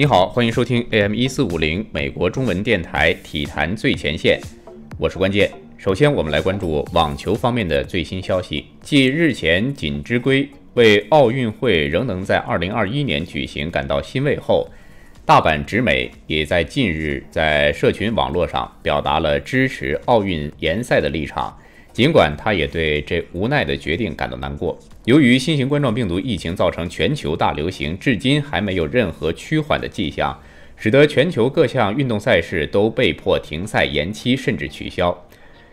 你好，欢迎收听 AM 一四五零美国中文电台体坛最前线，我是关键。首先，我们来关注网球方面的最新消息。继日前锦织圭为奥运会仍能在二零二一年举行感到欣慰后，大阪直美也在近日在社群网络上表达了支持奥运延赛的立场。尽管他也对这无奈的决定感到难过，由于新型冠状病毒疫情造成全球大流行，至今还没有任何趋缓的迹象，使得全球各项运动赛事都被迫停赛、延期甚至取消，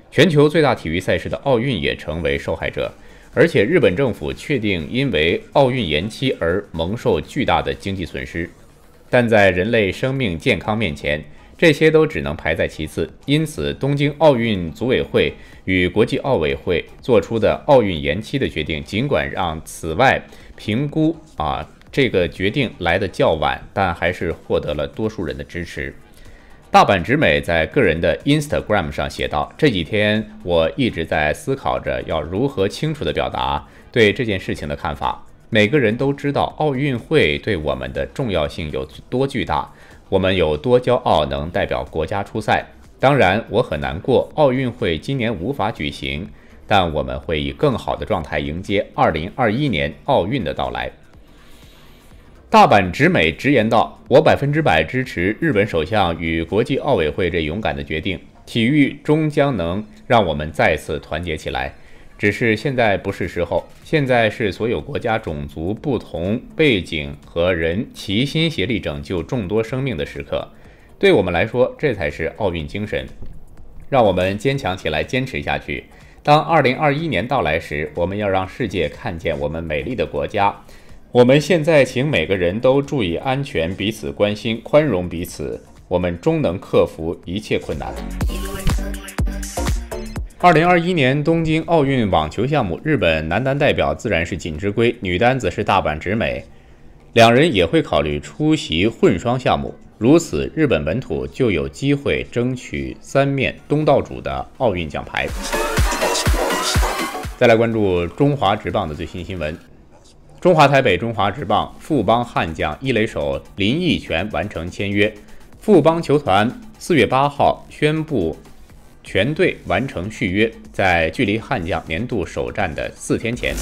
全球最大体育赛事的奥运也成为受害者。而且日本政府确定因为奥运延期而蒙受巨大的经济损失。但在人类生命健康面前，这些都只能排在其次，因此东京奥运组委会与国际奥委会做出的奥运延期的决定，尽管让此外评估啊这个决定来的较晚，但还是获得了多数人的支持。大阪直美在个人的 Instagram 上写道：“这几天我一直在思考着要如何清楚地表达对这件事情的看法。每个人都知道奥运会对我们的重要性有多巨大。”我们有多骄傲能代表国家出赛？当然，我很难过奥运会今年无法举行，但我们会以更好的状态迎接二零二一年奥运的到来。大阪直美直言道：“我百分之百支持日本首相与国际奥委会这勇敢的决定，体育终将能让我们再次团结起来。”只是现在不是时候，现在是所有国家、种族、不同背景和人齐心协力拯救众多生命的时刻。对我们来说，这才是奥运精神。让我们坚强起来，坚持下去。当2021年到来时，我们要让世界看见我们美丽的国家。我们现在，请每个人都注意安全，彼此关心，宽容彼此。我们终能克服一切困难。二零二一年东京奥运网球项目，日本男单代表自然是锦织圭，女单则是大阪直美，两人也会考虑出席混双项目。如此，日本本土就有机会争取三面东道主的奥运奖牌。再来关注中华职棒的最新新闻：中华台北中华职棒富邦悍将一垒手林义泉完成签约，富邦球团四月八号宣布。全队完成续约，在距离悍将年度首战的四天前，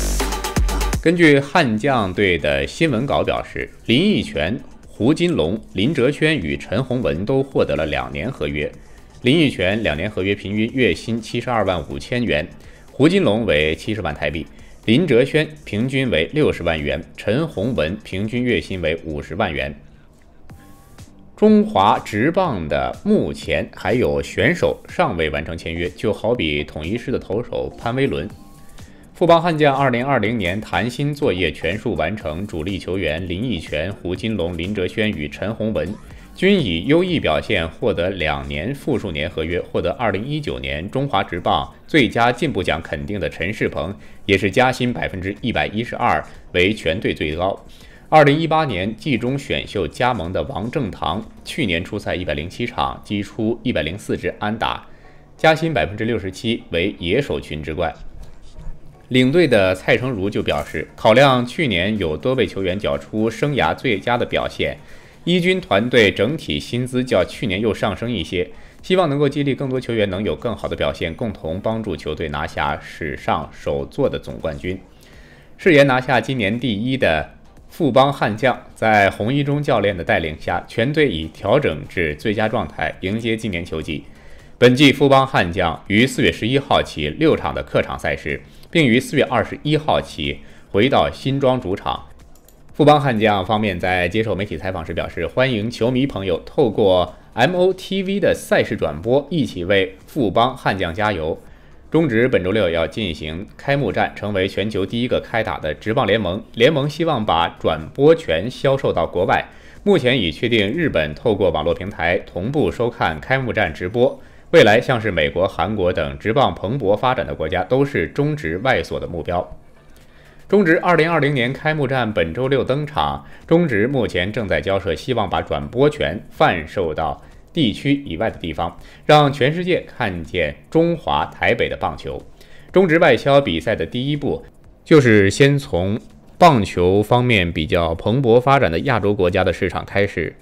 根据悍将队的新闻稿表示，林奕泉、胡金龙、林哲轩与陈宏文都获得了两年合约。林奕泉两年合约平均月薪七十二万五千元，胡金龙为七十万台币，林哲轩平均为六十万元，陈宏文平均月薪为五十万元。中华职棒的目前还有选手尚未完成签约，就好比统一师的投手潘威伦。富邦悍将二零二零年谈薪作业全数完成，主力球员林义全、胡金龙、林哲轩与陈宏文均以优异表现获得两年复数年合约。获得二零一九年中华职棒最佳进步奖肯定的陈世鹏，也是加薪百分之一百一十二，为全队最高。二零一八年季中选秀加盟的王正堂，去年出赛一百零七场，击出一百零四支安打，加薪百分之六十七，为野手群之冠。领队的蔡成儒就表示，考量去年有多位球员缴出生涯最佳的表现，一军团队整体薪资较去年又上升一些，希望能够激励更多球员能有更好的表现，共同帮助球队拿下史上首座的总冠军，誓言拿下今年第一的。富邦悍将在洪一中教练的带领下，全队已调整至最佳状态，迎接今年秋季。本季富邦悍将于四月十一号起六场的客场赛事，并于四月二十一号起回到新庄主场。富邦悍将方面在接受媒体采访时表示，欢迎球迷朋友透过 MOTV 的赛事转播，一起为富邦悍将加油。中职本周六要进行开幕战，成为全球第一个开打的职棒联盟。联盟希望把转播权销售到国外，目前已确定日本透过网络平台同步收看开幕战直播。未来像是美国、韩国等职棒蓬勃发展的国家，都是中职外所的目标。中职2020年开幕战本周六登场，中职目前正在交涉，希望把转播权贩售到。地区以外的地方，让全世界看见中华台北的棒球。中职外销比赛的第一步，就是先从棒球方面比较蓬勃发展的亚洲国家的市场开始，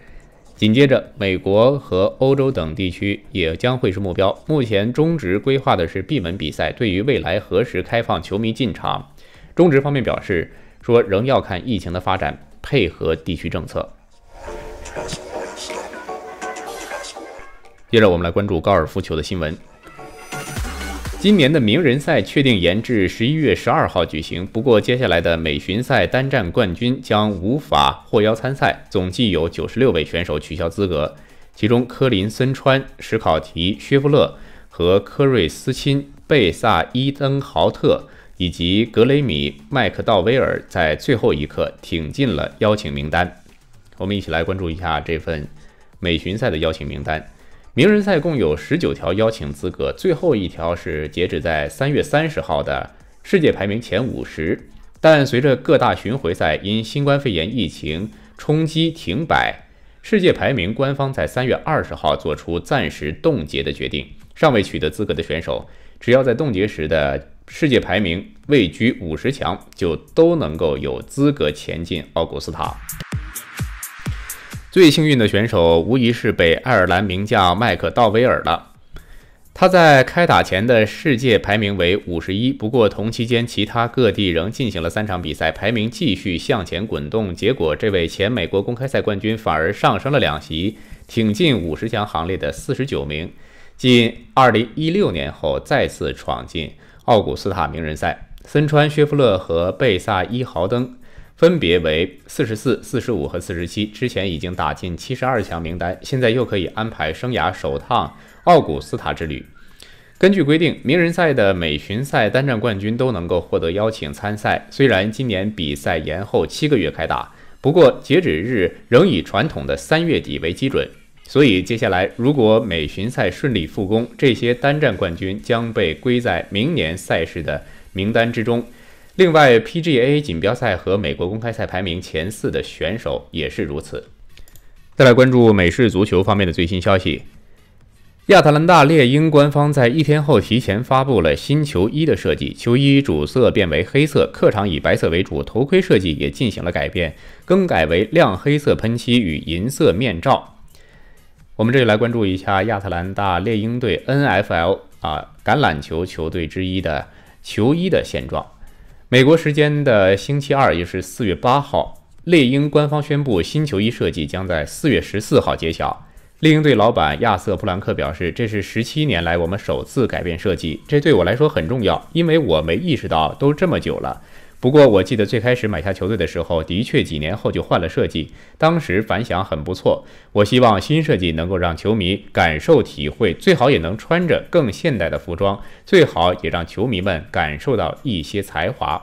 紧接着美国和欧洲等地区也将会是目标。目前中职规划的是闭门比赛，对于未来何时开放球迷进场，中职方面表示说仍要看疫情的发展，配合地区政策。接着我们来关注高尔夫球的新闻。今年的名人赛确定延至十一月十二号举行。不过，接下来的美巡赛单站冠军将无法获邀参赛，总计有九十六位选手取消资格。其中，科林·森川、史考提、薛夫勒和科瑞斯钦、贝萨伊登豪特以及格雷米·麦克道威尔在最后一刻挺进了邀请名单。我们一起来关注一下这份美巡赛的邀请名单。名人赛共有十九条邀请资格，最后一条是截止在三月三十号的世界排名前五十。但随着各大巡回赛因新冠肺炎疫情冲击停摆，世界排名官方在三月二十号做出暂时冻结的决定。尚未取得资格的选手，只要在冻结时的世界排名位居五十强，就都能够有资格前进奥古斯塔。最幸运的选手无疑是北爱尔兰名将麦克道威尔了。他在开打前的世界排名为五十一，不过同期间其他各地仍进行了三场比赛，排名继续向前滚动。结果，这位前美国公开赛冠军反而上升了两席，挺进五十强行列的四十九名，继二零一六年后再次闯进奥古斯塔名人赛。森川、薛弗勒和贝萨伊豪登。分别为四十四、四十五和四十七，之前已经打进七十二强名单，现在又可以安排生涯首趟奥古斯塔之旅。根据规定，名人赛的每巡赛单站冠军都能够获得邀请参赛。虽然今年比赛延后七个月开打，不过截止日仍以传统的三月底为基准。所以，接下来如果美巡赛顺利复工，这些单站冠军将被归在明年赛事的名单之中。另外，PGA 锦标赛和美国公开赛排名前四的选手也是如此。再来关注美式足球方面的最新消息。亚特兰大猎鹰官方在一天后提前发布了新球衣的设计，球衣主色变为黑色，客场以白色为主，头盔设计也进行了改变，更改为亮黑色喷漆与银色面罩。我们这里来关注一下亚特兰大猎鹰队 NFL 啊橄榄球球队之一的球衣的现状。美国时间的星期二，也就是四月八号，猎鹰官方宣布新球衣设计将在四月十四号揭晓。猎鹰队老板亚瑟·布兰克表示：“这是十七年来我们首次改变设计，这对我来说很重要，因为我没意识到都这么久了。”不过，我记得最开始买下球队的时候，的确几年后就换了设计，当时反响很不错。我希望新设计能够让球迷感受体会，最好也能穿着更现代的服装，最好也让球迷们感受到一些才华。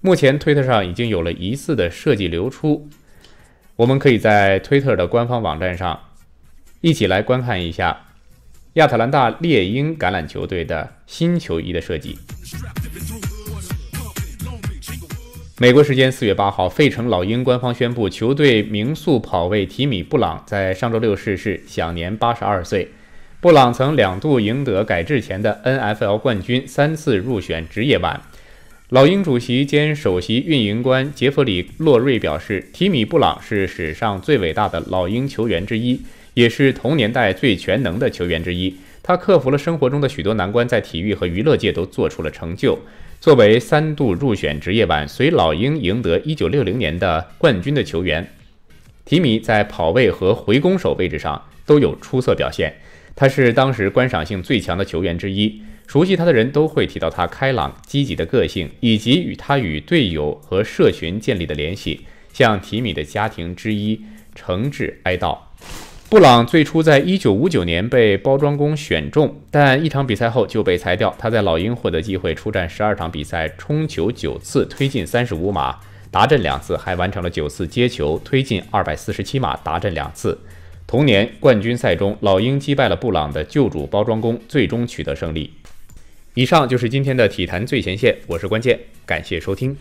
目前，推特上已经有了疑似的设计流出，我们可以在推特的官方网站上一起来观看一下亚特兰大猎鹰橄榄球队的新球衣的设计。美国时间四月八号，费城老鹰官方宣布，球队名宿跑卫提米布朗在上周六逝世，享年八十二岁。布朗曾两度赢得改制前的 N.F.L 冠军，三次入选职业版。老鹰主席兼首席运营官杰弗里·洛瑞表示，提米布朗是史上最伟大的老鹰球员之一，也是同年代最全能的球员之一。他克服了生活中的许多难关，在体育和娱乐界都做出了成就。作为三度入选职业碗、随老鹰赢得1960年的冠军的球员，提米在跑位和回攻手位置上都有出色表现。他是当时观赏性最强的球员之一。熟悉他的人都会提到他开朗积极的个性，以及与他与队友和社群建立的联系。向提米的家庭之一诚挚哀悼。布朗最初在1959年被包装工选中，但一场比赛后就被裁掉。他在老鹰获得机会，出战12场比赛，冲球9次，推进35码，达阵两次，还完成了9次接球，推进247码，达阵两次。同年冠军赛中，老鹰击败了布朗的旧主包装工，最终取得胜利。以上就是今天的体坛最前线，我是关键，感谢收听。